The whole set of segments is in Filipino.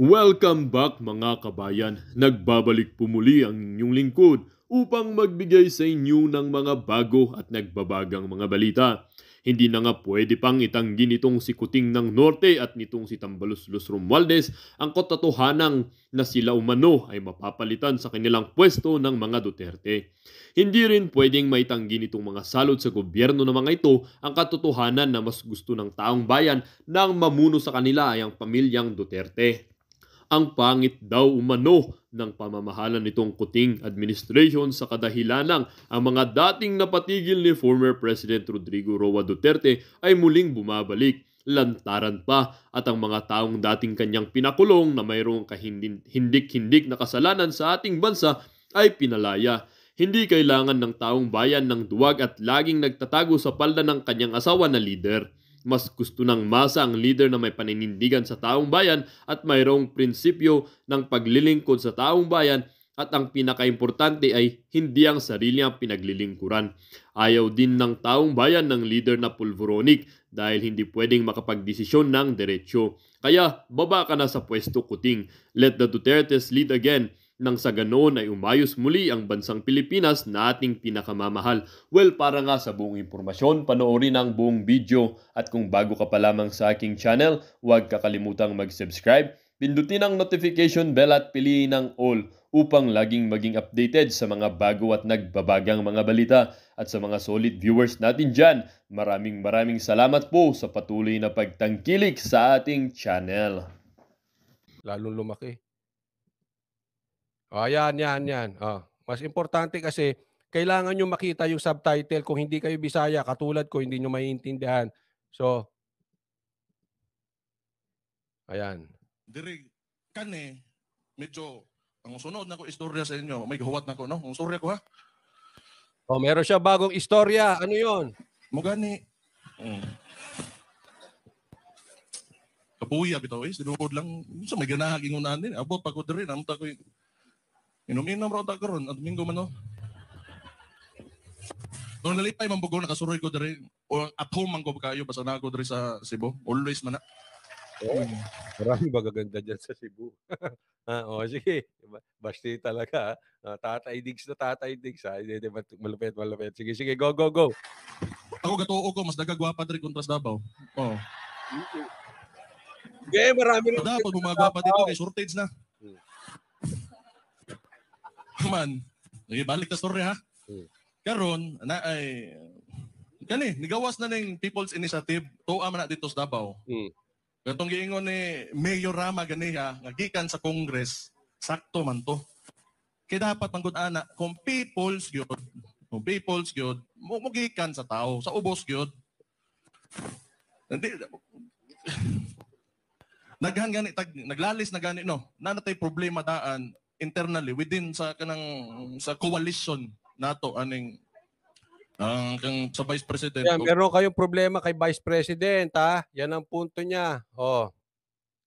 Welcome back mga kabayan! Nagbabalik po muli ang inyong lingkod upang magbigay sa inyo ng mga bago at nagbabagang mga balita. Hindi na nga pwede pang itanggi nitong si Kuting ng Norte at nitong si Tambaluslos Romualdez ang katotohanan na sila umano ay mapapalitan sa kanilang pwesto ng mga Duterte. Hindi rin pwedeng maitanggi nitong mga salod sa gobyerno ng mga ito ang katotohanan na mas gusto ng taong bayan na mamuno sa kanila ay ang pamilyang Duterte ang pangit daw umano ng pamamahala nitong kuting administration sa kadahilanang ang mga dating napatigil ni former President Rodrigo Roa Duterte ay muling bumabalik lantaran pa at ang mga taong dating kanyang pinakulong na mayroong kahindik-hindik na kasalanan sa ating bansa ay pinalaya. Hindi kailangan ng taong bayan ng duwag at laging nagtatago sa palda ng kanyang asawa na leader. Mas gusto ng masa ang leader na may paninindigan sa taong bayan at mayroong prinsipyo ng paglilingkod sa taong bayan at ang pinakaimportante ay hindi ang sarili ang pinaglilingkuran. Ayaw din ng taong bayan ng leader na pulvoronic dahil hindi pwedeng makapagdesisyon ng diretsyo. Kaya baba ka na sa pwesto kuting. Let the Dutertes lead again nang sa ganoon ay umayos muli ang bansang Pilipinas na ating pinakamamahal. Well, para nga sa buong impormasyon, panoorin ang buong video at kung bago ka pa lamang sa aking channel, huwag kakalimutang mag-subscribe. Pindutin ang notification bell at piliin ang all upang laging maging updated sa mga bago at nagbabagang mga balita. At sa mga solid viewers natin dyan, maraming maraming salamat po sa patuloy na pagtangkilik sa ating channel. Lalong lumaki. Oh, yan, yan, yan. Oh. Mas importante kasi kailangan nyo makita yung subtitle. Kung hindi kayo Bisaya, katulad ko, hindi nyo maiintindihan. So, ayan. Dire, kane, medyo, ang sunod na ko istorya sa inyo, may huwat na ko, no? Ang istorya ko, ha? Oh, meron siya bagong istorya. Ano yon? Mugani. Mm. Kapuya bitaw eh. dinukod lang. So, may ganahagingunan din. Abot pagod ko din. Ang takoy, Inumin na mga karon at domingo man no. Oh. Nung nalipay man bugo nakasuroy ko diri o at home man ko kayo basta na ko diri sa Cebu. Always man na. Ah. Oh, marami ba gaganda dyan sa Cebu? ah, oh, sige. Basti talaga. Ah. ah, tatay digs na tatay digs. Ha? Ah. Hindi, hindi, malupit, malupit. Sige, sige, go, go, go. Ako gatoo ko, mas nagagwapa diri kontras Davao. Oh. Okay, marami na. Davao, gumagwapa dito kay shortage na man. Okay, balik na story ha. Hmm. Karon na ay kani nigawas na ning People's Initiative tuwa man na dito sa Davao. Mm. Gatong giingon ni Mayor Rama ganiha nga gikan sa Congress sakto man to. Kay dapat man gud ana kung people's gyud, kung people's gyud mo sa tao, sa ubos gyud. Naghan gani tag naglalis na gani no. Nanatay problema daan internally within sa kanang sa coalition nato aning ang kang sa vice president. Yan, meron kayong problema kay vice president ha. Yan ang punto niya. Oh.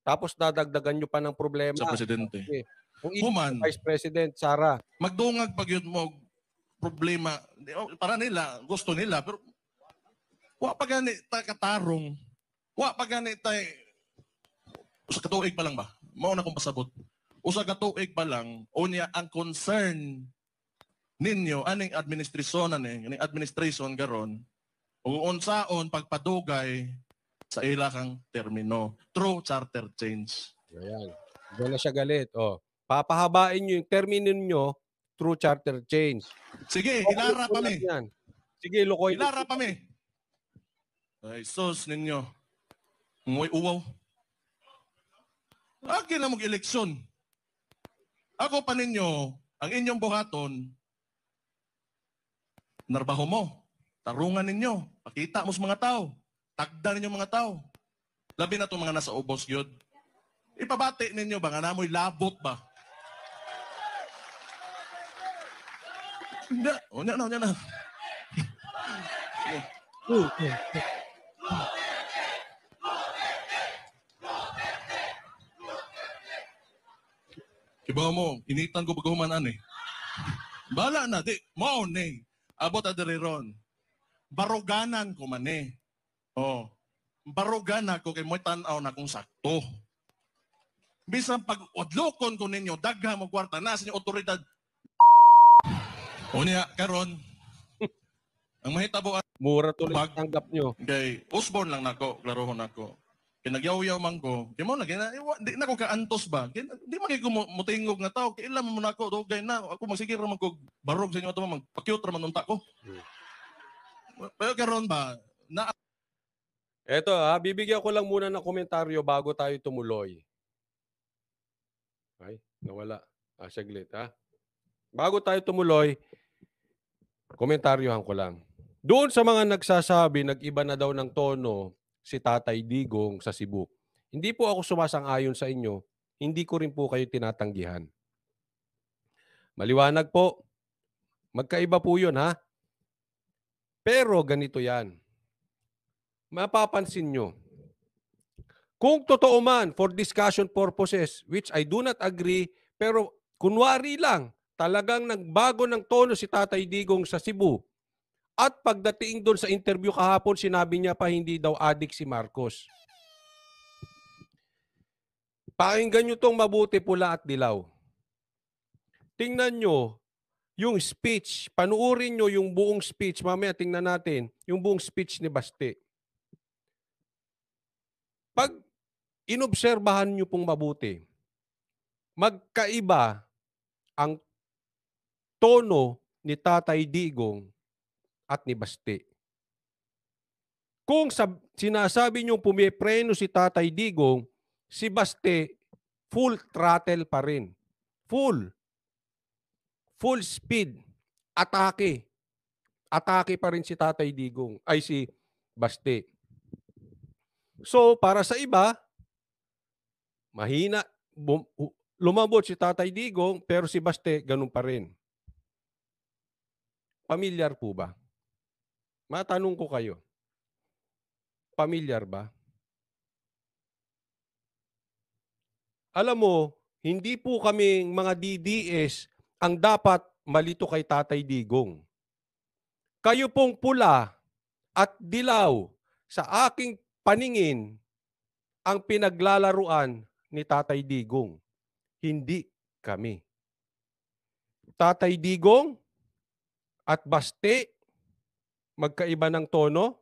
Tapos dadagdagan niyo pa ng problema sa presidente. Okay. Kung Human, vice president Sara. Magdungag pag yun mo problema para nila, gusto nila pero wa pa gani ta katarong. Wa pa gani ta sa katuig pa lang ba? Mao na kong pasabot usa ka tuig pa lang unya ang concern ninyo aning administrasyon ani aning administration garon ug unsaon pagpadugay sa ila kang termino through charter change. Ayan. Wala siya galit. Oh. Papahabain niyo yung termino niyo through charter change. Sige, okay, hilara pa mi. Sige, lukoy. Hilara pa mi. Ay, sus ninyo. Ngoy uwaw. Akin na mag-eleksyon. Ako pa ninyo, ang inyong buhaton, narbaho mo, tarungan ninyo, pakita mo sa mga tao, takda ninyo mga tao. Labi na itong mga nasa ubos yun. Ipabati ninyo ba nga namoy labot ba? Hindi, o na, o na, o oh, na. Oh, oh. Iba mo, initan ko paghumanan eh. Bala na, di, mo ne. Abot adere ron. Baruganan ko man eh. Oh. Barugan ako kay mo tan-aw na kung sakto. Bisan pag odlokon ko ninyo, dagha mo kwarta na sa otoridad. o niya, karon. ang mahitabo mura tuloy tanggap nyo. Okay, Osborne lang nako, klarohon nako kinagyaw-yaw man ko, kaya mo na, kaya, na ko kaantos ba? Hindi di man kayo mutingog nga tao, kaya ilan mo na ako, dogay na, ako magsigir man ko, barog sa inyo ito, magpakyut man unta ko. Hmm. Pero karon ba, na... Eto ha, bibigyan ko lang muna ng komentaryo bago tayo tumuloy. Ay, nawala. Ah, saglit ha. Bago tayo tumuloy, komentaryohan ko lang. Doon sa mga nagsasabi, nag-iba na daw ng tono, si Tatay Digong sa Cebu. Hindi po ako sumasang-ayon sa inyo, hindi ko rin po kayo tinatanggihan. Maliwanag po. Magkaiba po 'yon, ha. Pero ganito yan. Mapapansin nyo, kung totoo man for discussion purposes, which I do not agree, pero kunwari lang, talagang nagbago ng tono si Tatay Digong sa Cebu, at pagdating doon sa interview kahapon, sinabi niya pa hindi daw adik si Marcos. Pakinggan nyo tong mabuti pula at dilaw. Tingnan nyo yung speech. Panuurin nyo yung buong speech. Mamaya tingnan natin yung buong speech ni Basti. Pag inobserbahan nyo pong mabuti, magkaiba ang tono ni Tatay Digong at ni Basti. Kung sab- sinasabi niyong pumipreno si Tatay Digong, si Baste full throttle pa rin. Full. Full speed. Atake. Atake pa rin si Tatay Digong. Ay, si Baste. So, para sa iba, mahina. lumabot si Tatay Digong, pero si Baste, ganun pa rin. Pamilyar po ba? Matanong ko kayo, pamilyar ba? Alam mo, hindi po kaming mga DDS ang dapat malito kay Tatay Digong. Kayo pong pula at dilaw sa aking paningin ang pinaglalaruan ni Tatay Digong. Hindi kami. Tatay Digong at Basti magkaiba ng tono,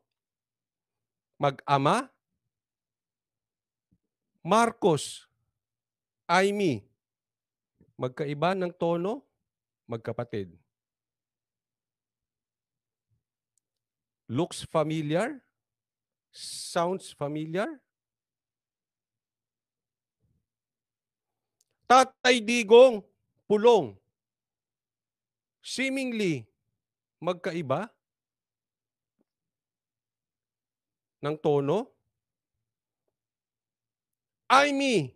mag-ama, Marcos, Aimee, magkaiba ng tono, magkapatid. Looks familiar? Sounds familiar? Tatay Digong, pulong. Seemingly, magkaiba? ng tono? I me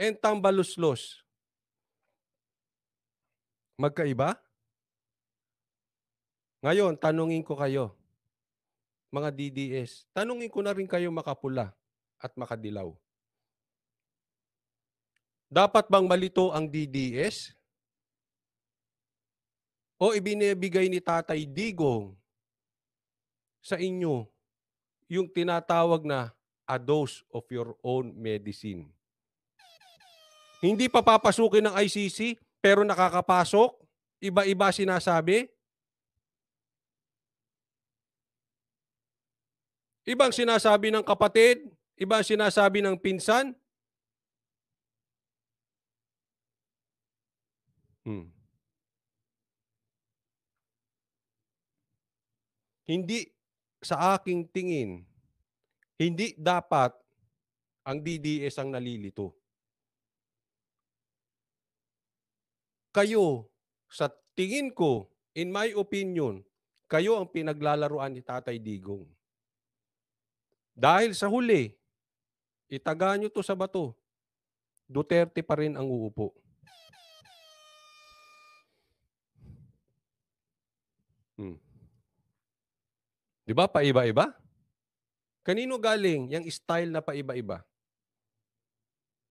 and tambaluslos. Magkaiba? Ngayon, tanungin ko kayo, mga DDS, tanungin ko na rin kayo makapula at makadilaw. Dapat bang malito ang DDS? O ibinibigay ni Tatay Digong sa inyo yung tinatawag na a dose of your own medicine. Hindi pa papasukin ng ICC pero nakakapasok. Iba-iba sinasabi. Ibang sinasabi ng kapatid, ibang sinasabi ng pinsan. Hmm. Hindi sa aking tingin, hindi dapat ang DDS ang nalilito. Kayo, sa tingin ko, in my opinion, kayo ang pinaglalaruan ni Tatay Digong. Dahil sa huli, itaga nyo to sa bato, Duterte pa rin ang uupo. Di ba? Paiba-iba. Kanino galing yung style na paiba-iba?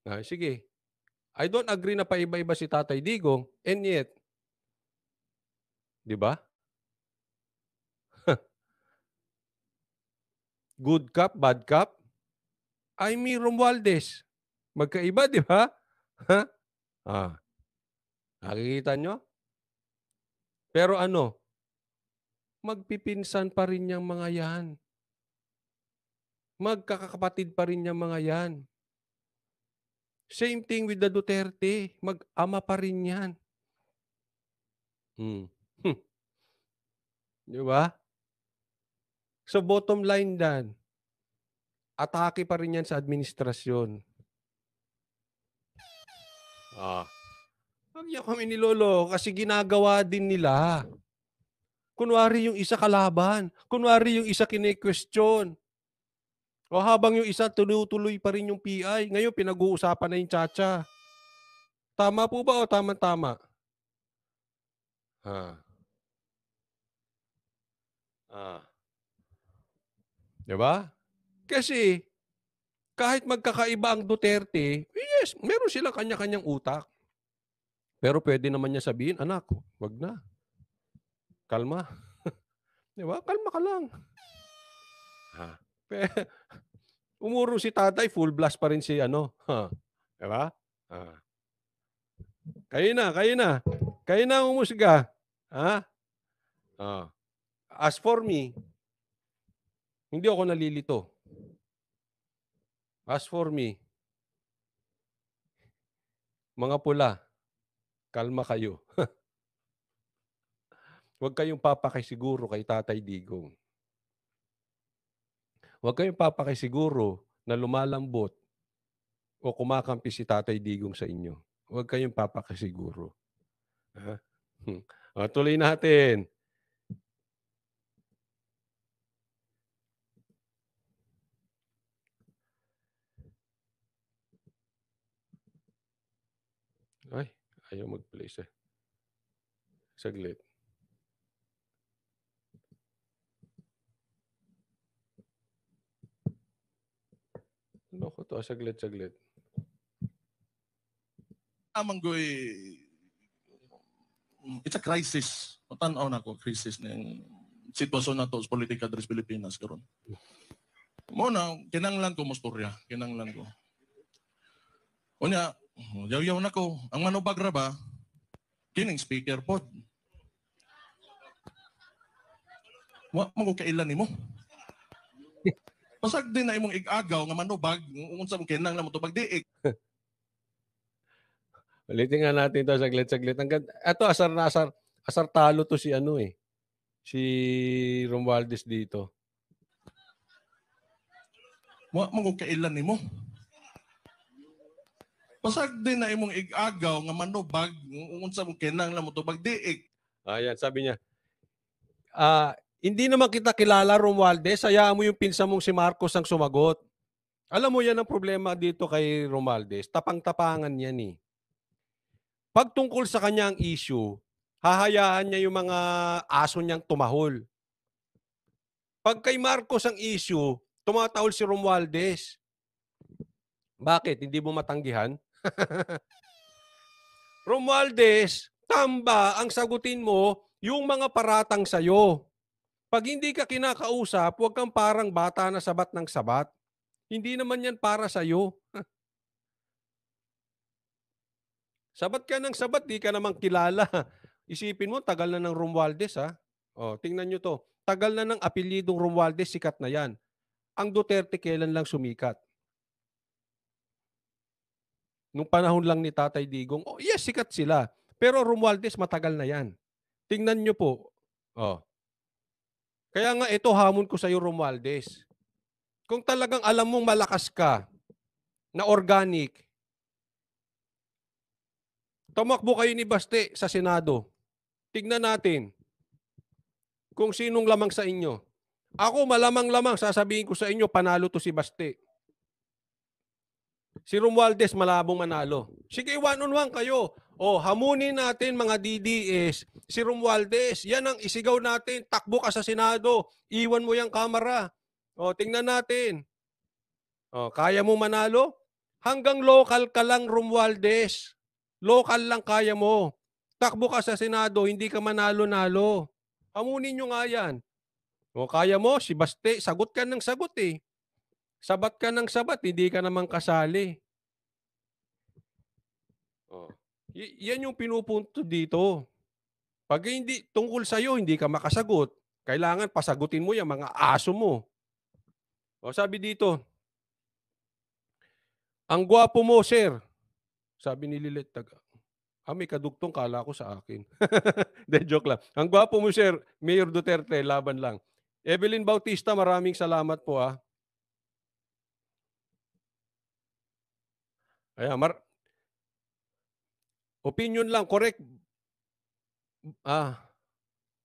Ah, sige. I don't agree na paiba-iba si Tatay Digong and yet, di ba? Good cup, bad cup. Amy Romualdez. Magkaiba, di ba? Ha? Ah. Nakikita nyo? Pero ano? magpipinsan pa rin niyang mga yan. Magkakapatid pa rin niyang mga yan. Same thing with the Duterte. Mag-ama pa rin yan. Hmm. Hm. Di ba? So bottom line dan, atake pa rin yan sa administrasyon. Ah. Huwag niyo kami Lolo kasi ginagawa din nila. Kunwari yung isa kalaban. Kunwari yung isa kine-question. O habang yung isa tuloy-tuloy pa rin yung PI. Ngayon pinag-uusapan na yung chacha. Tama po ba o tama-tama? Ha. Ah. 'Di ba? Kasi kahit magkakaiba ang Duterte, yes, meron silang kanya-kanyang utak. Pero pwede naman niya sabihin, anak, wag na kalma. Di ba? Kalma ka lang. Ha. Umuro si tatay, full blast pa rin si ano. Ha. Di ba? Ha. Kayo na, kayo na. Kayo na umusga. Ha? Ah. As for me, hindi ako nalilito. As for me, mga pula, kalma kayo. Huwag kayong papakisiguro kay Tatay Digong. Huwag kayong papakisiguro na lumalambot o kumakampi si Tatay Digong sa inyo. Huwag kayong papakisiguro. Ha? Ah, hmm. Ah, tuloy natin. Ay, ayaw mag-place eh. Saglit. Ano ko to? Saglit, saglit. Amanggoy, mm, it's a crisis. Matanaw na ko, crisis na yung sitwasyon na to sa political dress Pilipinas karon. Muna, kinanglan ko mustorya. Kinanglan ko. Unya, yaw-yaw na ko. Ang manubag ra ba? Kining speaker pod. Wa mo ko kailan ni mo. Pasag din na imong igagaw nga manubag, unsa mong kinang na mutubag diig. Ulitin nga natin to saglit-saglit. Ang ganda. Ito, asar na asar. Asar talo to si ano eh. Si Romualdez dito. Wa mo kailan nimo. Pasag din na imong igagaw nga manubag, unsa mong kinang na mutubag diig. Ayan, sabi niya. Ah, hindi naman kita kilala, Romualdez. Hayaan mo yung pinsa mong si Marcos ang sumagot. Alam mo yan ang problema dito kay Romualdez. Tapang-tapangan yan eh. Pag tungkol sa kanya ang issue, hahayaan niya yung mga aso niyang tumahol. Pag kay Marcos ang issue, tumatahol si Romualdez. Bakit? Hindi mo matanggihan? Romualdez, tamba ang sagutin mo yung mga paratang sa'yo. Pag hindi ka kinakausap, huwag kang parang bata na sabat ng sabat. Hindi naman yan para sa'yo. sabat ka ng sabat, di ka naman kilala. Isipin mo, tagal na ng Romualdez ha. O, oh, tingnan nyo to. Tagal na ng apelidong Romualdez, sikat na yan. Ang Duterte kailan lang sumikat? Nung panahon lang ni Tatay Digong, oh yes, sikat sila. Pero Romualdez, matagal na yan. Tingnan nyo po. Oh, kaya nga ito hamon ko sa iyo Romualdez. Kung talagang alam mong malakas ka na organic, tumakbo kayo ni Baste sa Senado. Tignan natin kung sinong lamang sa inyo. Ako malamang-lamang sasabihin ko sa inyo panalo to si Baste. Si Romualdez malabong manalo. Sige, one-on-one kayo. Oh, hamunin natin mga DDS, si Romualdez, yan ang isigaw natin, takbo ka sa Senado, iwan mo yung kamera. Oh, tingnan natin. Oh, kaya mo manalo? Hanggang local ka lang, Romualdez. Local lang kaya mo. Takbo ka sa Senado, hindi ka manalo-nalo. Hamunin nyo nga yan. Oh, kaya mo, si Baste, sagot ka ng sagot eh. Sabat ka ng sabat, hindi ka naman kasali. Oh. Y- yan yung pinupunto dito. Pag hindi tungkol sa iyo hindi ka makasagot, kailangan pasagutin mo yung mga aso mo. O sabi dito, ang gwapo mo, sir. Sabi ni Lilet Taga. Ah, may kadugtong kala ko sa akin. De, joke lang. Ang gwapo mo, sir. Mayor Duterte, laban lang. Evelyn Bautista, maraming salamat po ah. Ayan, mar- Opinion lang, correct. Ah,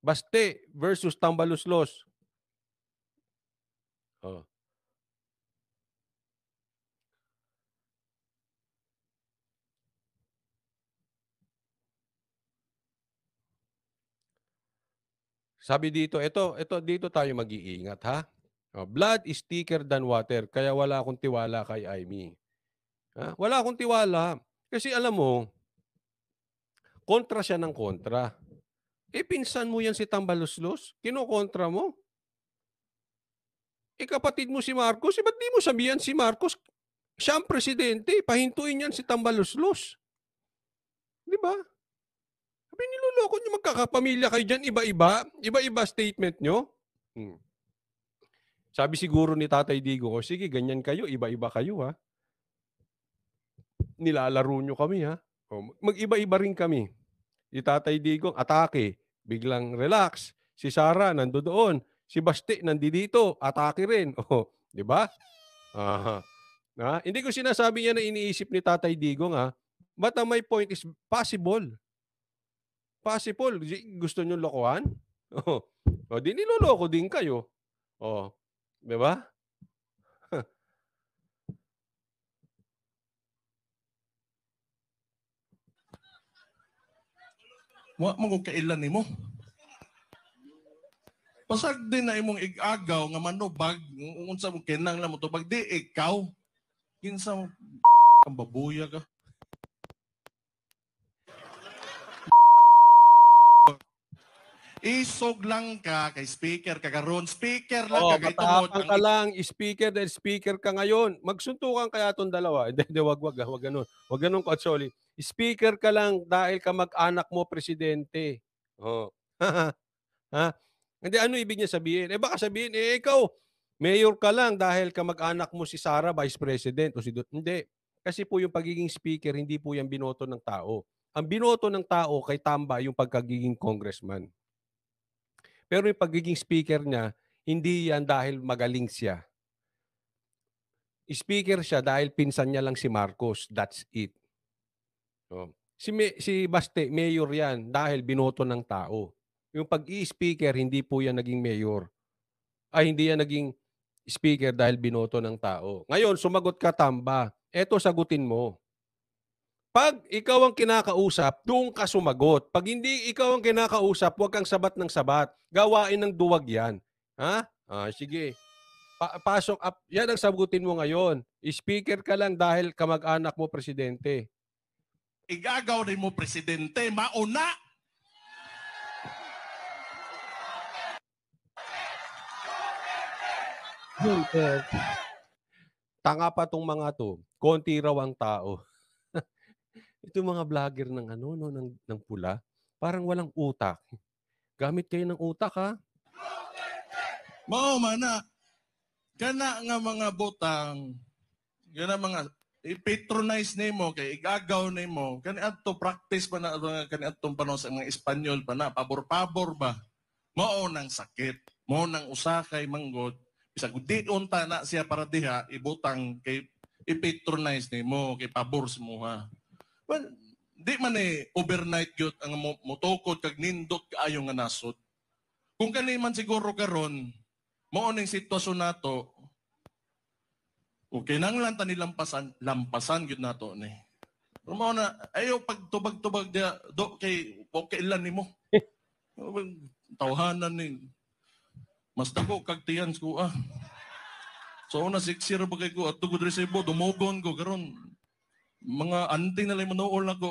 Baste versus Tambaluslos. Oh. Sabi dito, ito, ito dito tayo mag-iingat ha. Oh, blood is thicker than water, kaya wala akong tiwala kay Amy. Ha? Ah, wala akong tiwala. Kasi alam mo, kontra siya ng kontra. Eh, pinsan mo yan si Tambaluslos? Kinokontra mo? Eh, kapatid mo si Marcos? Eh, ba't di mo sabihan si Marcos? Siya ang presidente. Pahintuin yan si Tambaluslos. Di ba? Sabi, niloloko nyo magkakapamilya kayo dyan. Iba-iba. Iba-iba statement nyo. Hmm. Sabi siguro ni Tatay Digo, o sige, ganyan kayo. Iba-iba kayo ha. Nilalaro nyo kami ha. Oh, mag-iba-iba rin kami. Si Tatay Digong, atake. Biglang relax. Si Sara, nando doon. Si Basti, nandito. Atake rin. Oh, di ba? Ah, Ha? Hindi ko sinasabi niya na iniisip ni Tatay Digong ha. Ah. But uh, my point is possible. Possible. Gusto niyo lokohan? Oh. O, di niloloko din kayo. Oh. 'Di ba? Wa mo kung kailan nimo. Pasag din na imong igagaw nga manubag, unsa mo kinang lang mo tubag di ikaw. Kinsa mo kambabuya ka. Isog lang ka kay speaker ka karon speaker lang oh, ka kay tungod ang... ka lang speaker dahil speaker ka ngayon. Magsuntukan kaya tong dalawa. Hindi hindi wag wag ah, wag ganun. Wag ganun ko actually. Speaker ka lang dahil ka mag-anak mo presidente. Oh. ha? Hindi ano ibig niya sabihin? Eh baka sabihin eh ikaw mayor ka lang dahil ka mag-anak mo si Sara vice president o si Do- Hindi. Kasi po yung pagiging speaker hindi po yan binoto ng tao. Ang binoto ng tao kay Tamba yung pagkagiging congressman. Pero yung pagiging speaker niya, hindi yan dahil magaling siya. Speaker siya dahil pinsan niya lang si Marcos. That's it. So, oh, si, Me- si Baste, mayor yan dahil binoto ng tao. Yung pag-i-speaker, hindi po yan naging mayor. Ay, hindi yan naging speaker dahil binoto ng tao. Ngayon, sumagot ka tamba. Eto, sagutin mo. Pag ikaw ang kinakausap, doon ka sumagot. Pag hindi ikaw ang kinakausap, huwag kang sabat ng sabat. Gawain ng duwag yan. Ha? Ah, sige. Pa- pasok up. Yan ang sagutin mo ngayon. Speaker ka lang dahil kamag-anak mo, Presidente. Igagaw rin mo, Presidente. Mauna Tanga pa tong mga to. Konti raw ang tao itong mga vlogger ng ano, no, ng, ng pula, parang walang utak. Gamit kayo ng utak, ha? Mao man na, kana nga mga butang, kana mga i-patronize nimo kay igagaw nimo kani adto practice pa na kani adtong panon sa mga Espanyol pa na pabor-pabor ba mao nang sakit mao nang usakay manggod bisag di unta na siya para diha ibutang kay i-patronize nimo kay pabor sa ha. Well, di man eh overnight yun ang motokod kag nindot kaayo nga nasod. Kung kani man siguro karon mao ning sitwasyon nato okay nang lang tanilampasan lampasan gyud nato ni. Eh. na ayo pagtubag-tubag dia do kay okay lang nimo. Tawhanan ni mas dako kag tiyan ko ah. So una six year ba kay ko at tugod resibo dumugon ko karon mga anting na lang manuol ko.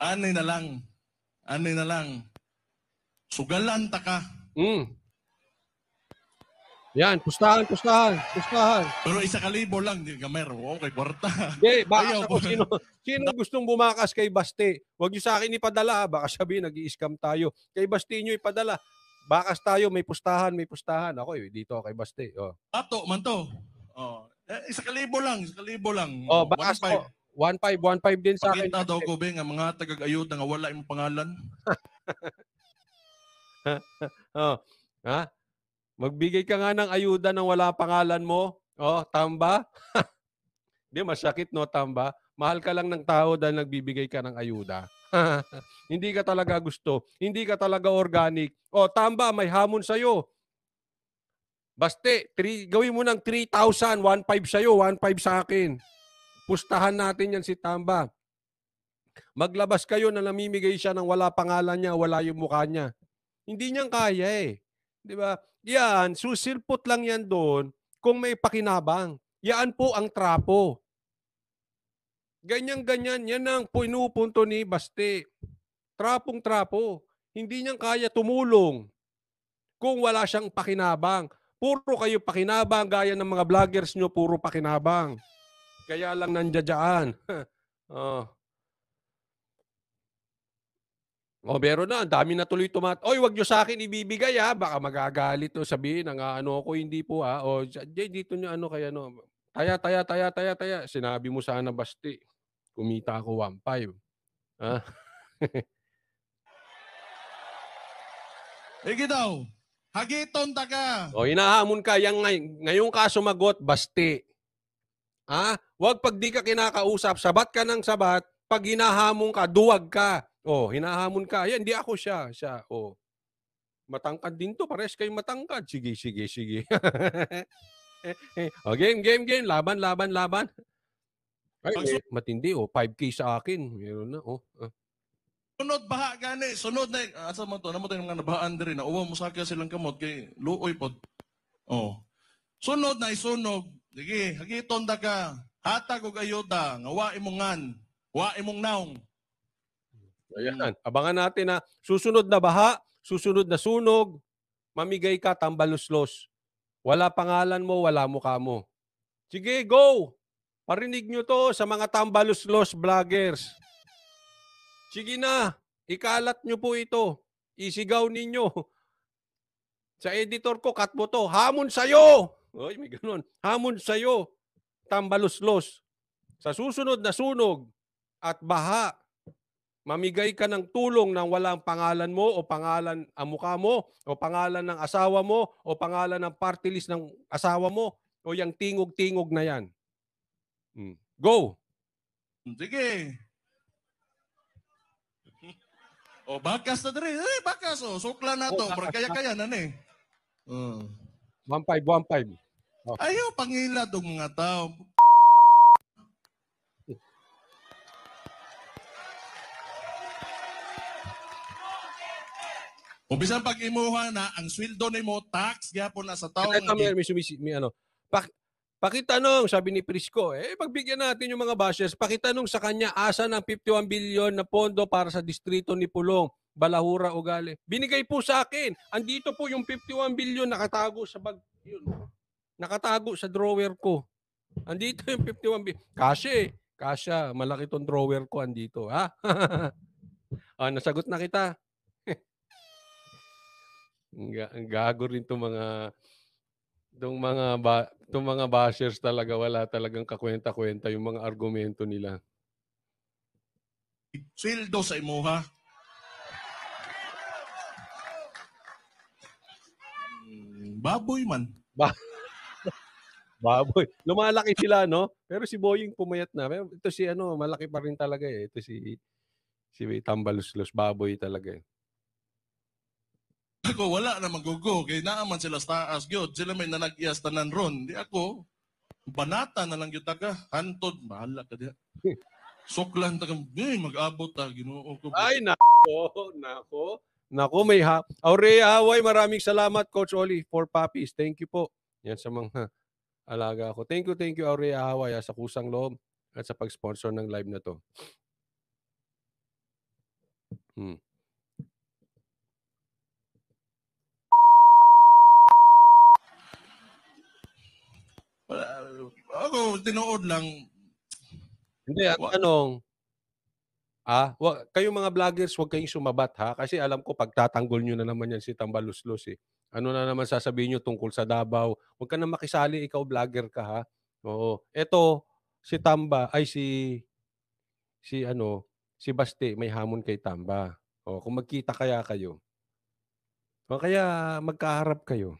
Anay na lang. Anay na lang. Sugalan ta ka. Mm. Yan, pustahan, pustahan, pustahan. Pero isa ka lang, hindi ka meron. Oo, kwarta. Hindi, baka ako, sino, sino gustong bumakas kay Basti? Huwag niyo sa akin ipadala, baka sabihin nag scam tayo. Kay Basti niyo ipadala. Bakas tayo, may pustahan, may pustahan. Ako, eh, dito kay Baste. Eh, oh. Ato, man to. Oh. Eh, isa kalibo lang, isa kalibo lang. Oh, bakas ko. 1-5, 1-5 din sa akin. Pakita daw ko, Beng, ang mga tagagayuta na wala yung pangalan. oh. Ha? Magbigay ka nga ng ayuda nang wala pangalan mo. Oh, tamba. Di masakit no, tamba. Mahal ka lang ng tao dahil nagbibigay ka ng ayuda. hindi ka talaga gusto. Hindi ka talaga organic. O, tamba, may hamon sa'yo. Basta, three, gawin mo ng 3,000, 1,500 sa'yo, 1,500 sa akin. Pustahan natin yan si Tamba. Maglabas kayo na namimigay siya ng wala pangalan niya, wala yung mukha niya. Hindi niyan kaya eh. Di ba? Yan, susilpot lang yan doon kung may pakinabang. Yan po ang trapo. Ganyan-ganyan, yan ang pinupunto ni Baste. Trapong-trapo. Hindi niya kaya tumulong kung wala siyang pakinabang. Puro kayo pakinabang, gaya ng mga vloggers nyo, puro pakinabang. Kaya lang nandiyadyaan. oh. oh, meron na. Ang dami na tuloy tumat. Oy, wag nyo sa akin ibibigay ha. Ah. Baka magagalit o sabihin, ang ano ako, hindi po ha. Ah. O, dito nyo ano kaya no. Taya, taya, taya, taya, taya. Sinabi mo sana basti kumita ako 1.5. Ha? Ige daw, hagiton taka. O hinahamon ka, yang ngay ngayong ka sumagot, basti. Ha? Huwag pag di ka kinakausap, sabat ka ng sabat, pag hinahamon ka, duwag ka. O, hinahamon ka. Yan, di ako siya. Siya, o. Matangkad din to, pares kayo matangkad. Sige, sige, sige. Eh, eh, o, oh, game, game, game. Laban, laban, laban. Ay, Pag- eh, matindi oh, 5k sa akin. Meron na oh. Ah. Sunod baha gani, sunod na ah, asa man to, namo tayo nga nabahaan diri na uwa mo sa akin silang kamot kay luoy pod. Oh. Sunod na isunog, sige, hagiton da ka. Hatag og ayuda, ngawa wa imong ngan, wa imong naong. Ayan, abangan natin na susunod na baha, susunod na sunog, mamigay ka tambaluslos. Wala pangalan mo, wala mukha mo. Sige, go! Parinig nyo to sa mga tambalos vloggers. Sige na, ikalat nyo po ito. Isigaw ninyo. Sa editor ko, cut mo to. Hamon sa'yo! Uy, may ganun. Hamon sa'yo. tambalos Sa susunod na sunog at baha, mamigay ka ng tulong nang walang pangalan mo o pangalan ang mukha mo o pangalan ng asawa mo o pangalan ng party list ng asawa mo o yung tingog-tingog na yan. Mm. Go! Sige. oh, bakas na dre. Eh, bakas. Oh. sukla na to. Oh, Kaya-kaya na ni. Uh. Eh. Oh. One five, one five. Oh. Ayaw, pangila dong mga tao. Umpisan pag imuha na ang sweldo mo, tax gyapon na sa tawo. Ito may, may, may, may ano. Pak, Pakitanong, sabi ni Prisco, eh, pagbigyan natin yung mga bashers, pakitanong sa kanya, asa ng 51 billion na pondo para sa distrito ni Pulong, Balahura, Ugali. Binigay po sa akin. Andito po yung 51 billion nakatago sa bag, yun, nakatago sa drawer ko. Andito yung 51 billion. Kasi, kasya, malaki tong drawer ko andito, ha? ah, nasagot na kita. Gago rin itong mga 'tong mga, ba- itong mga bashers talaga, wala talagang kakwenta-kwenta yung mga argumento nila. Sweldo sa imuha. Hmm, baboy man. Ba- Baboy. Lumalaki sila, no? Pero si Boying pumayat na. Pero ito si ano, malaki pa rin talaga eh. Ito si si Tambaluslos, baboy talaga eh ko, wala na magugo. Kay naaman sila sa taas, gyud. Sila may nanag-iyas tanan ron. Di ako, banata na lang yun taga. Hantod, mahala ka diya. Soklan taga, eh, mag-abot ta, ah, ginoo ko. Ay, nako, nako. Nako, may ha. Aurea Haway, maraming salamat, Coach Oli, for puppies. Thank you po. Yan sa mga alaga ko. Thank you, thank you, Aurea Haway, ah, sa kusang loob at sa pag-sponsor ng live na to. Hmm. Wala, ako, tinood lang. Hindi, ang tanong, ah, wa, kayong mga vloggers, huwag kayong sumabat ha. Kasi alam ko, pagtatanggol nyo na naman yan si Tambaluslos eh. Ano na naman sasabihin nyo tungkol sa Davao. Huwag ka na makisali, ikaw vlogger ka ha. Oo. Ito, si Tamba, ay si, si ano, si Baste, may hamon kay Tamba. O, kung magkita kaya kayo. O kaya magkaharap kayo.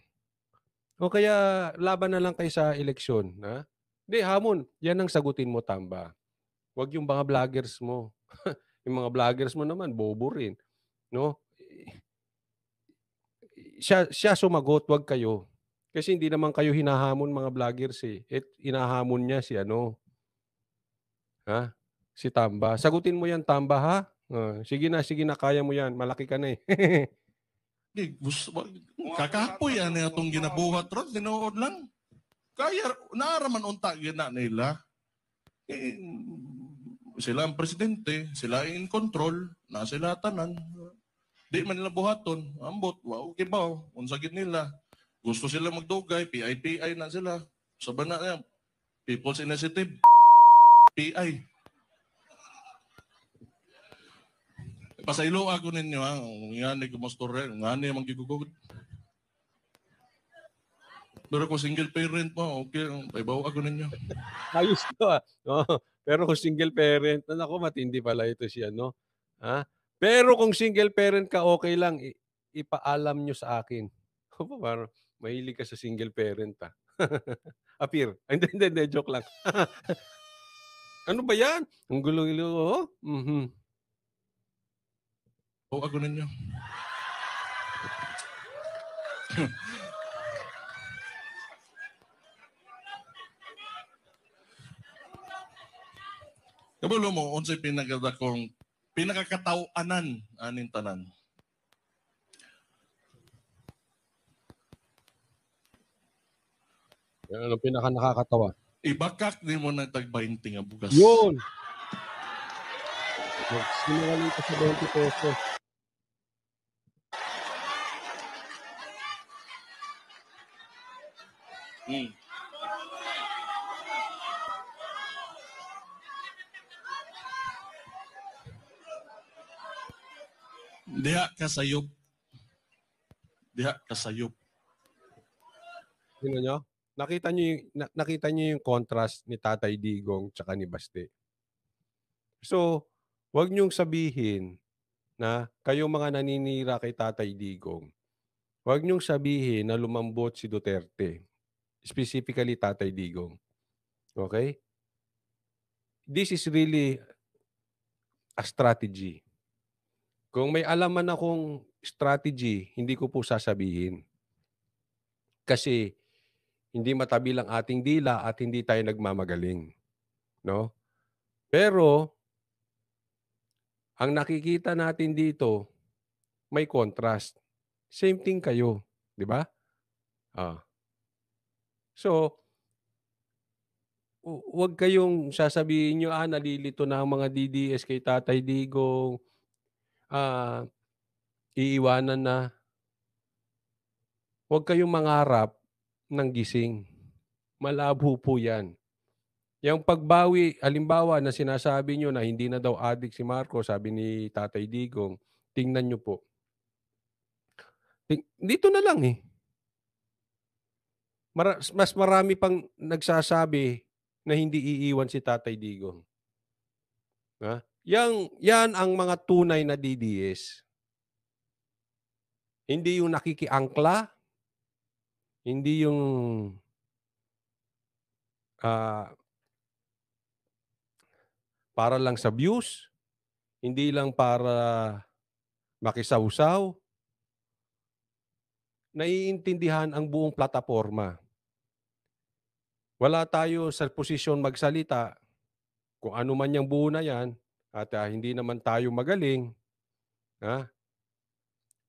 O kaya laban na lang kayo sa eleksyon. Ha? Hindi, hamon. Yan ang sagutin mo, Tamba. Huwag yung mga vloggers mo. yung mga vloggers mo naman, bobo rin. No? Siya, siya sumagot, wag kayo. Kasi hindi naman kayo hinahamon mga vloggers eh. At hinahamon niya si ano. Ha? Si Tamba. Sagutin mo yan, Tamba ha? Uh, sige na, sige na, kaya mo yan. Malaki ka na eh. Di, gusto, kakapoy ano itong ginabuhat ron, dinood lang. Kaya, naaraman unta gina nila. Eh, sila ang presidente, sila in control, na sila tanan. Di man nila buhaton, ambot, wow, kibaw, unsagit nila. Gusto sila magdugay, PIPI na sila. Saban na yan, People's Initiative, PI. Pasaylo ako ninyo ha. Nga ni gumastor rin. Nga ni ano mang gigugod. Pero kung single parent mo, okay. Paibaw ako ninyo. Ayos to ah. Oh, pero kung single parent, na ako matindi pala ito siya, no? Ha? Pero kung single parent ka, okay lang. I- ipaalam nyo sa akin. Parang mahilig ka sa single parent pa. Ah. Apir. Hindi, hindi, hindi. Joke lang. ano ba yan? Ang gulo-gulo. Oh? Mm-hmm. O ako ninyo. Kabulo mo, unsay pinagada kong pinakakatauanan anin tanan. Yan ang pinaka nakakatawa. Ibakak ni mo ng tag 20 nga bugas. Yun! Sinuwalito sa 20 pesos. Diha ka sayop. Diha ka sayop. Sino nyo? Nakita nyo yung, na, nakita nyo yung contrast ni Tatay Digong tsaka ni Basti. So, wag nyong sabihin na kayong mga naninira kay Tatay Digong, wag nyong sabihin na lumambot si Duterte. Specifically, Tatay Digong. Okay? This is really a strategy kung may alam man akong strategy, hindi ko po sasabihin. Kasi hindi matabi lang ating dila at hindi tayo nagmamagaling. No? Pero ang nakikita natin dito, may contrast. Same thing kayo, 'di ba? Ah. So, wag kayong sasabihin niyo ah, nalilito na ang mga DDS kay Tatay Digong, uh, iiwanan na huwag kayong mangarap ng gising. Malabo po yan. Yung pagbawi, halimbawa na sinasabi nyo na hindi na daw adik si Marco, sabi ni Tatay Digong, tingnan nyo po. dito na lang eh. Mar- mas marami pang nagsasabi na hindi iiwan si Tatay Digong. Ha? Yang, yan ang mga tunay na DDS. Hindi yung nakikiangkla, hindi yung uh, para lang sa views, hindi lang para makisawsaw. Naiintindihan ang buong plataforma. Wala tayo sa posisyon magsalita kung ano man yung buo na yan, at uh, hindi naman tayo magaling. Ha?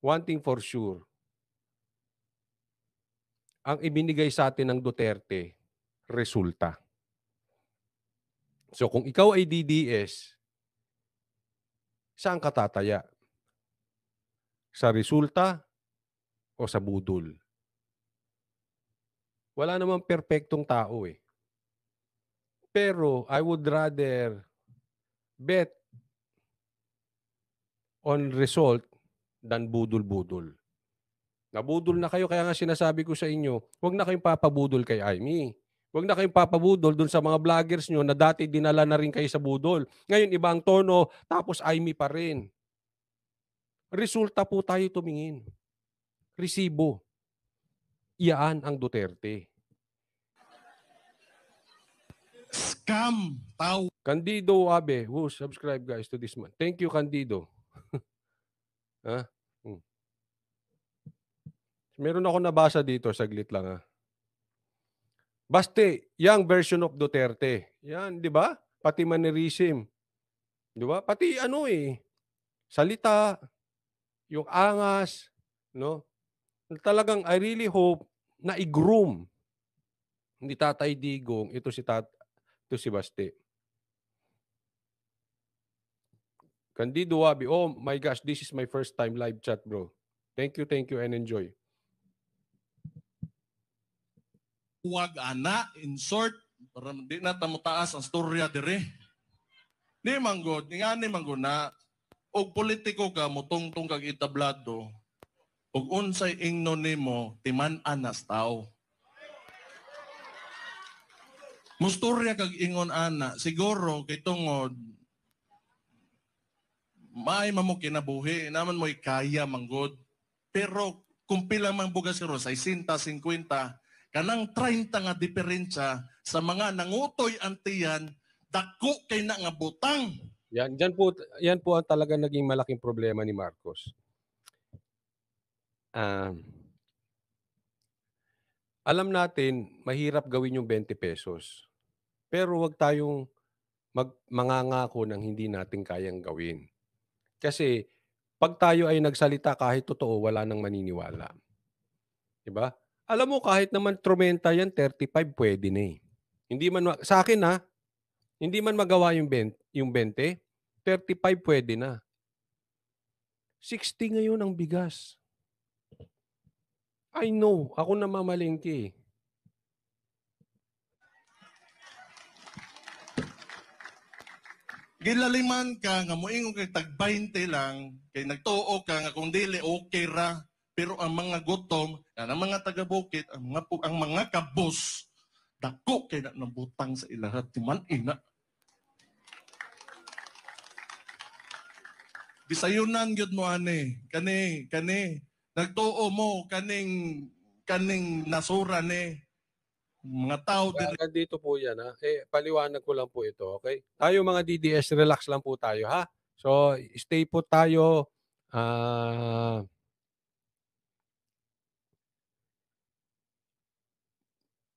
One thing for sure, ang ibinigay sa atin ng Duterte, resulta. So kung ikaw ay DDS, saan ka tataya? Sa resulta o sa budol? Wala namang perpektong tao eh. Pero I would rather bet on result than budol-budol. Nabudol na kayo, kaya nga sinasabi ko sa inyo, huwag na kayong papabudol kay Aimee. Huwag na kayong papabudol dun sa mga vloggers nyo na dati dinala na rin kayo sa budol. Ngayon, ibang tono, tapos Aimee pa rin. Resulta po tayo tumingin. Resibo. Iyaan ang Duterte. Scam! Tau. Candido Abe, who subscribe guys to this man. Thank you, Candido ha? Ah, hmm. Meron ako nabasa dito, saglit lang ha. Ah. Baste, young version of Duterte. Yan, di ba? Pati mannerism. Di ba? Pati ano eh, salita, yung angas, no? Talagang I really hope na i-groom ni Tatay Digong, ito si Tat, ito si Baste. Candido Wabi, oh my gosh, this is my first time live chat, bro. Thank you, thank you, and enjoy. Huwag ana, in short, para di na tamutaas ang storya dire. Ni manggo, ni nga ni manggod na, og politiko ka mutong-tong kag itablado, og unsay ingno nimo timan-an nas tao. Mustorya kag ingon ana, siguro kay tungod may mamo kinabuhi, naman mo'y kaya manggod. Pero kung pila mang bugas karo, 60, 50, kanang 30 nga diferensya sa mga nangutoy antiyan, dako kay na nga butang. Yan, yan po, yan po ang talaga naging malaking problema ni Marcos. Um, alam natin, mahirap gawin yung 20 pesos. Pero wag tayong mag, mangangako ng hindi natin kayang gawin. Kasi pag tayo ay nagsalita kahit totoo, wala nang maniniwala. Diba? Alam mo, kahit naman trumenta yan, 35 pwede na eh. Hindi man, sa akin ha, hindi man magawa yung 20, yung 20 35 pwede na. 60 ngayon ang bigas. I know, ako na namamalingki. Eh. gilaliman ka nga moingon kay tag 20 lang kay nagtuo ka nga kung dili okay ra pero ang mga gutom ang mga taga bukid ang mga ang mga kabos dako kay na nabutang sa ilahat ti ina Bisayunan gyud mo ani kani kani nagtuo mo kaning kaning nasura ni mga tao din. Uh, nandito po yan. Ha? Eh, paliwanag ko lang po ito. Okay? Tayo mga DDS, relax lang po tayo. ha So, stay po tayo. Uh,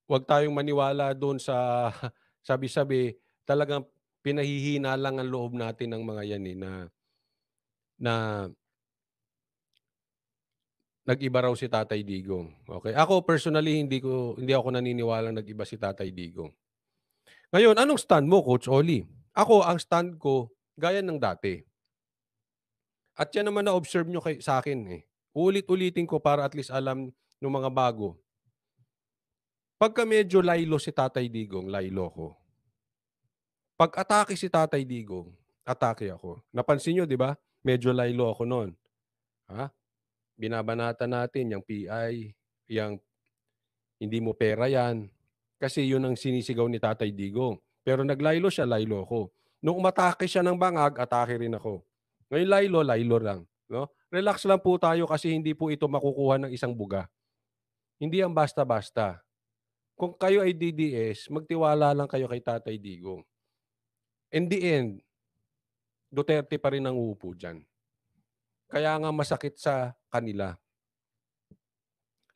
huwag tayong maniwala doon sa sabi-sabi. Talagang pinahihina lang ang loob natin ng mga yan eh, na na nag-iba raw si Tatay Digong. Okay? Ako personally hindi ko hindi ako naniniwala nag-iba si Tatay Digong. Ngayon, anong stand mo Coach Oli? Ako ang stand ko gaya ng dati. At yan naman na-observe nyo kay, sa akin eh. Ulit-ulitin ko para at least alam ng mga bago. Pagka medyo laylo si Tatay Digong, laylo ko. Pag atake si Tatay Digong, atake ako. Napansin nyo, di ba? Medyo laylo ako noon. Ha? binabanata natin, yung PI, yung hindi mo pera yan. Kasi yun ang sinisigaw ni Tatay Digong. Pero naglaylo siya, laylo ako. Nung umatake siya ng bangag, atake rin ako. Ngayon laylo, laylo lang. No? Relax lang po tayo kasi hindi po ito makukuha ng isang buga. Hindi ang basta-basta. Kung kayo ay DDS, magtiwala lang kayo kay Tatay Digong. In the end, Duterte pa rin ang uupo dyan. Kaya nga masakit sa kanila.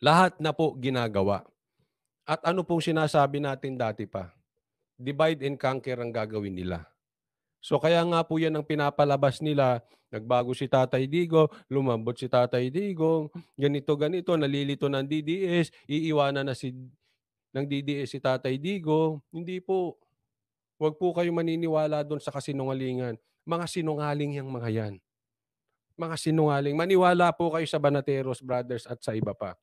Lahat na po ginagawa. At ano pong sinasabi natin dati pa? Divide and conquer ang gagawin nila. So kaya nga po yan ang pinapalabas nila. Nagbago si Tatay Digo, lumambot si Tatay Digo, ganito ganito, nalilito ng DDS, iiwanan na si ng DDS si Tatay Digo. Hindi po, Huwag po kayo maniniwala doon sa kasinungalingan. Mga sinungaling yung mga yan mga sinungaling. Maniwala po kayo sa Banateros Brothers at sa iba pa.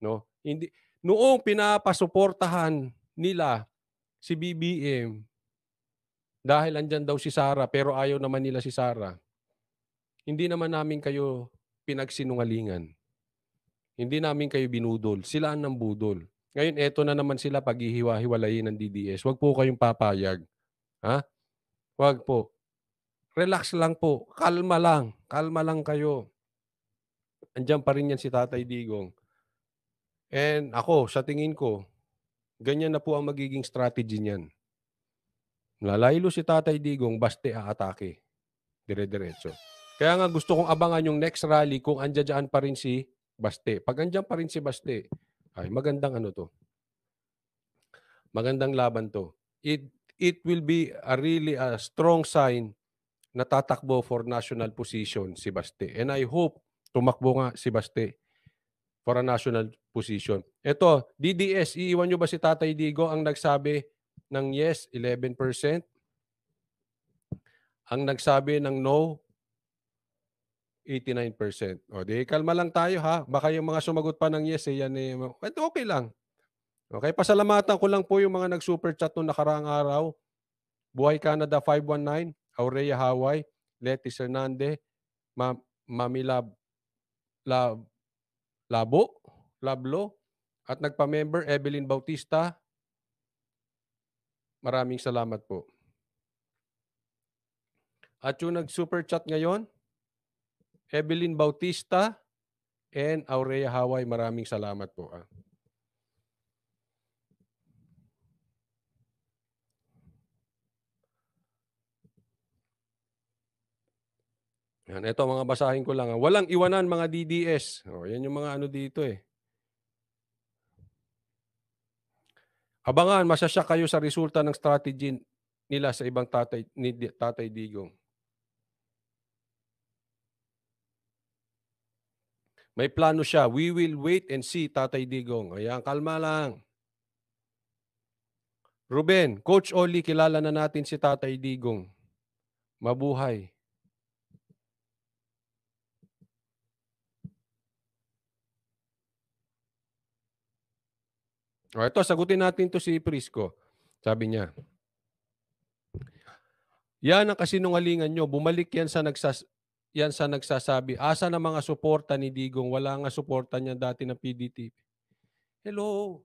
No? Hindi noong pinapasuportahan nila si BBM dahil andyan daw si Sara pero ayaw naman nila si Sara. Hindi naman namin kayo pinagsinungalingan. Hindi namin kayo binudol. Sila ang nang budol. Ngayon, eto na naman sila paghihiwa-hiwalayin ng DDS. Huwag po kayong papayag. Ha? Huwag po relax lang po. Kalma lang. Kalma lang kayo. Andiyan pa rin yan si Tatay Digong. And ako, sa tingin ko, ganyan na po ang magiging strategy niyan. Lalaylo si Tatay Digong, baste aatake. Dire-diretso. Kaya nga gusto kong abangan yung next rally kung andiyan pa rin si Baste. Pag andiyan pa rin si Baste, ay magandang ano to. Magandang laban to. It it will be a really a strong sign natatakbo for national position si Baste. And I hope tumakbo nga si Baste for a national position. Ito, DDS, iiwan nyo ba si Tatay Digo ang nagsabi ng yes, 11%? Ang nagsabi ng no, 89%. O di, kalma lang tayo ha. Baka yung mga sumagot pa ng yes, eh, yan eh, okay lang. Okay, pasalamatan ko lang po yung mga nag-super chat noong nakaraang araw. Buhay Canada 519. Aurea Hawaii, Leti Hernandez, Ma Mami Lab, Lab, Labo, Lablo, at nagpa-member Evelyn Bautista. Maraming salamat po. At yung nag-super chat ngayon, Evelyn Bautista and Aurea Hawaii, maraming salamat po. Ah. Yan, ito mga basahin ko lang. Ah. Walang iwanan mga DDS. O, oh, yan yung mga ano dito eh. Abangan, masasya kayo sa resulta ng strategy nila sa ibang tatay, ni Tatay Digong. May plano siya. We will wait and see, Tatay Digong. Ayan, kalma lang. Ruben, Coach Oli, kilala na natin si Tatay Digong. Mabuhay. O ito, sagutin natin to si Prisco. Sabi niya, yan ang kasinungalingan nyo. Bumalik yan sa, nagsas yan sa nagsasabi. Asa na mga suporta ni Digong? Wala nga suporta niya dati ng PDTP. Hello.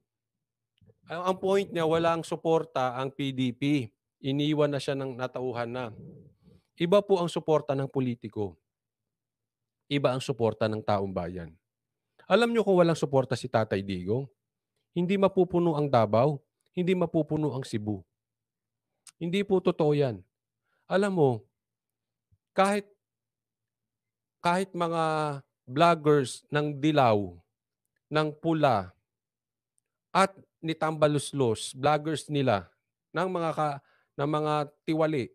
Ang, point niya, wala ang suporta ang PDP. Iniwan na siya ng natauhan na. Iba po ang suporta ng politiko. Iba ang suporta ng taong bayan. Alam niyo kung walang suporta si Tatay Digong? Hindi mapupuno ang Davao, hindi mapupuno ang Cebu. Hindi po totoo yan. Alam mo, kahit kahit mga vloggers ng dilaw, ng pula, at ni Tambaluslos, vloggers nila, ng mga ka, ng mga tiwali,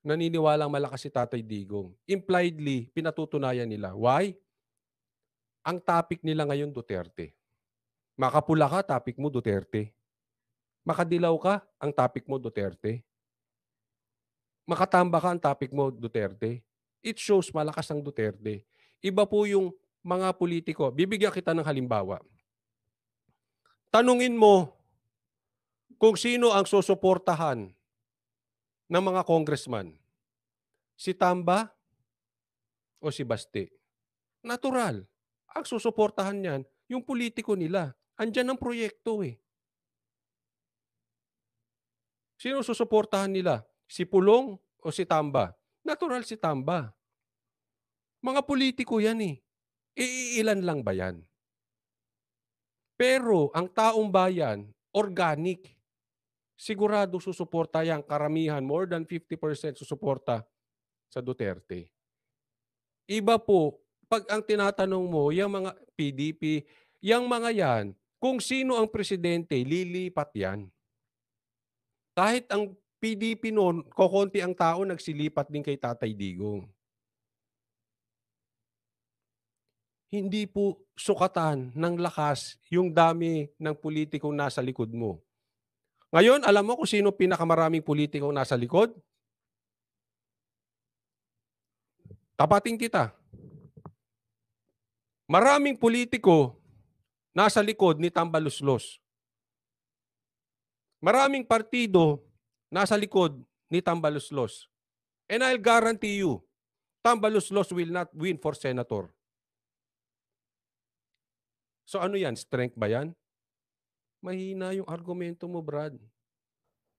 naniniwalang malakas si Tatay Digong. Impliedly, pinatutunayan nila. Why? Ang topic nila ngayon, Duterte. Makapula ka, topic mo Duterte. Makadilaw ka, ang topic mo Duterte. Makatamba ka, ang topic mo Duterte. It shows malakas ang Duterte. Iba po yung mga politiko. Bibigyan kita ng halimbawa. Tanungin mo kung sino ang susuportahan ng mga congressman. Si Tamba o si Basti. Natural. Ang susuportahan niyan, yung politiko nila andyan ang proyekto eh. Sino susuportahan nila? Si Pulong o si Tamba? Natural si Tamba. Mga politiko yan eh. Iilan lang ba yan? Pero ang taong bayan, organic. Sigurado susuporta yan. Karamihan, more than 50% susuporta sa Duterte. Iba po, pag ang tinatanong mo, yung mga PDP, yung mga yan, kung sino ang presidente, lilipat yan. Kahit ang PDP noon, kokonti ang tao nagsilipat din kay Tatay Digong. Hindi po sukatan ng lakas yung dami ng politikong nasa likod mo. Ngayon, alam mo kung sino pinakamaraming politikong nasa likod? Tapating kita. Maraming politiko nasa likod ni Tambaluslos. Maraming partido nasa likod ni Tambaluslos. And I'll guarantee you, Tambaluslos will not win for senator. So ano yan? Strength ba yan? Mahina yung argumento mo, Brad.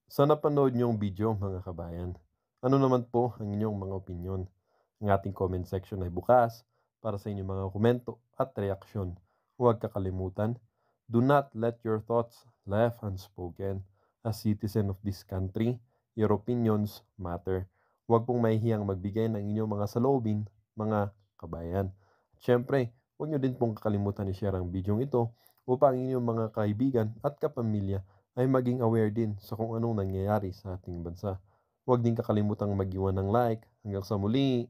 Sa napanood niyong video, mga kabayan, ano naman po ang inyong mga opinion? Ang ating comment section ay bukas para sa inyong mga komento at reaksyon. Huwag kakalimutan, do not let your thoughts left unspoken. As citizen of this country, your opinions matter. Huwag pong mahihiyang magbigay ng inyong mga saloobin, mga kabayan. At syempre, huwag nyo din pong kakalimutan i-share ang video ito upang inyong mga kaibigan at kapamilya ay maging aware din sa kung anong nangyayari sa ating bansa. Huwag din kakalimutang magiwan ng like. Hanggang sa muli!